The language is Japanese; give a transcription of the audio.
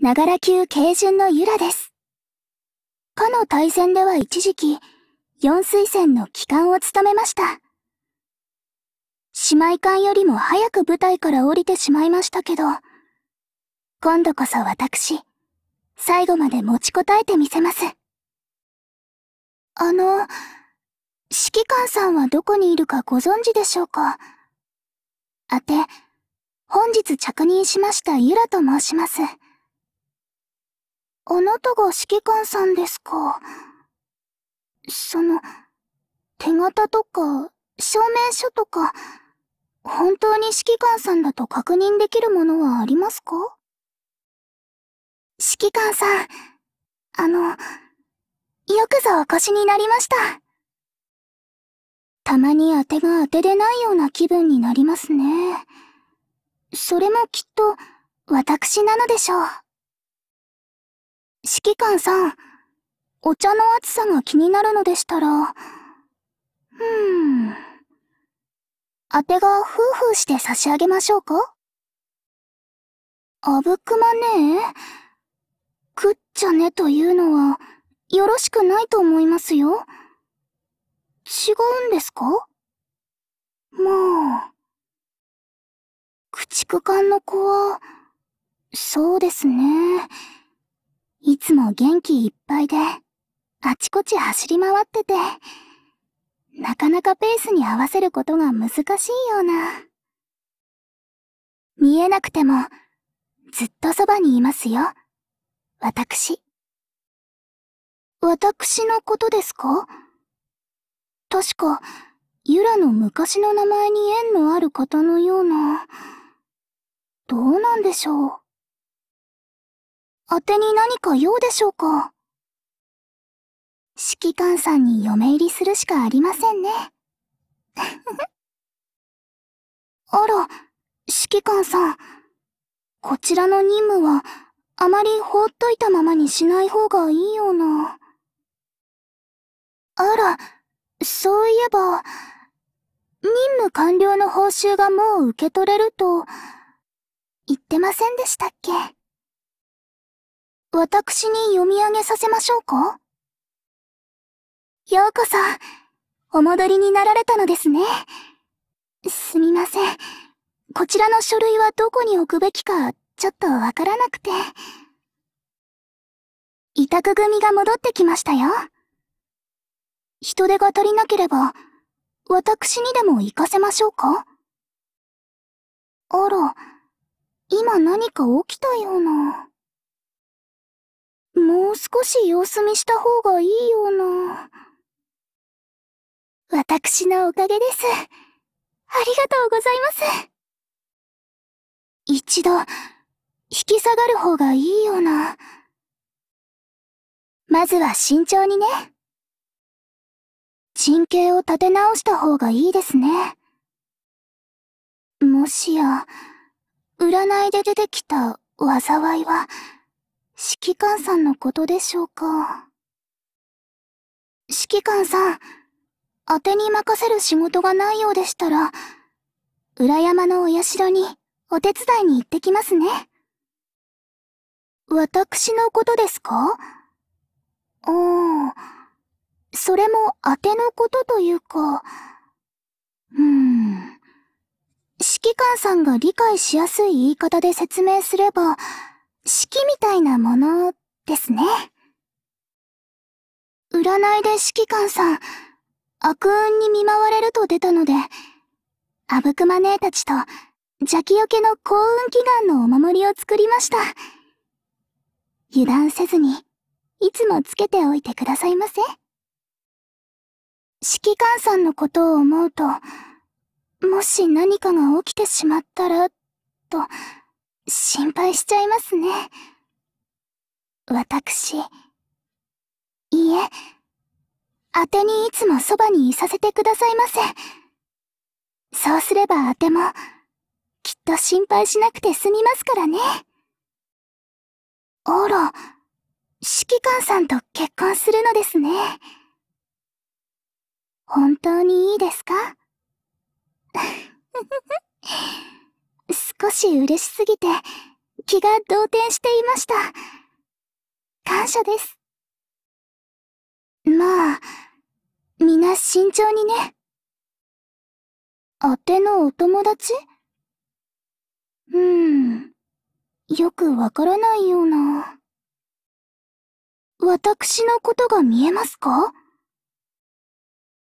ながら級軽順の由良です。かの大戦では一時期、四水戦の旗艦を務めました。姉妹艦よりも早く舞台から降りてしまいましたけど、今度こそ私、最後まで持ちこたえてみせます。あの、指揮官さんはどこにいるかご存知でしょうかあて、本日着任しましたゆらと申します。あなたが指揮官さんですか。その、手形とか、証明書とか、本当に指揮官さんだと確認できるものはありますか指揮官さん、あの、よくぞお越しになりました。たまに当てが当てでないような気分になりますね。それもきっと、私なのでしょう。指揮官さん、お茶の熱さが気になるのでしたら、うーん。あてがふうふうして差し上げましょうかあぶくまねえ。くっちゃねというのは、よろしくないと思いますよ。違うんですかまあ。駆逐艦の子は、そうですね。つも元気いっぱいで、あちこち走り回ってて、なかなかペースに合わせることが難しいような。見えなくても、ずっとそばにいますよ。私。私のことですか確か、ユラの昔の名前に縁のある方のような。どうなんでしょう。宛てに何か用でしょうか指揮官さんに嫁入りするしかありませんね。あら、指揮官さん。こちらの任務は、あまり放っといたままにしない方がいいような。あら、そういえば、任務完了の報酬がもう受け取れると、言ってませんでしたっけ私に読み上げさせましょうかようこそ、お戻りになられたのですね。すみません。こちらの書類はどこに置くべきか、ちょっとわからなくて。委託組が戻ってきましたよ。人手が足りなければ、私にでも行かせましょうかあら、今何か起きたような。少し様子見した方がいいような。私のおかげです。ありがとうございます。一度、引き下がる方がいいような。まずは慎重にね。陣形を立て直した方がいいですね。もしや、占いで出てきた災いは、指揮官さんのことでしょうか。指揮官さん、当てに任せる仕事がないようでしたら、裏山のお社にお手伝いに行ってきますね。私のことですかおー、それも当てのことというか、うーん。指揮官さんが理解しやすい言い方で説明すれば、式みたいなものですね。占いで指揮官さん、悪運に見舞われると出たので、あぶくま姉たちと邪気よけの幸運祈願のお守りを作りました。油断せずに、いつもつけておいてくださいませ。指揮官さんのことを思うと、もし何かが起きてしまったら、と、心配しちゃいますね。私、いいえ、あてにいつもそばにいさせてくださいませ。そうすればあても、きっと心配しなくて済みますからね。あら、指揮官さんと結婚するのですね。本当にいいですかふふふ。少し嬉しすぎて、気が動転していました。感謝です。まあ、皆慎重にね。あてのお友達うーん。よくわからないような。私のことが見えますか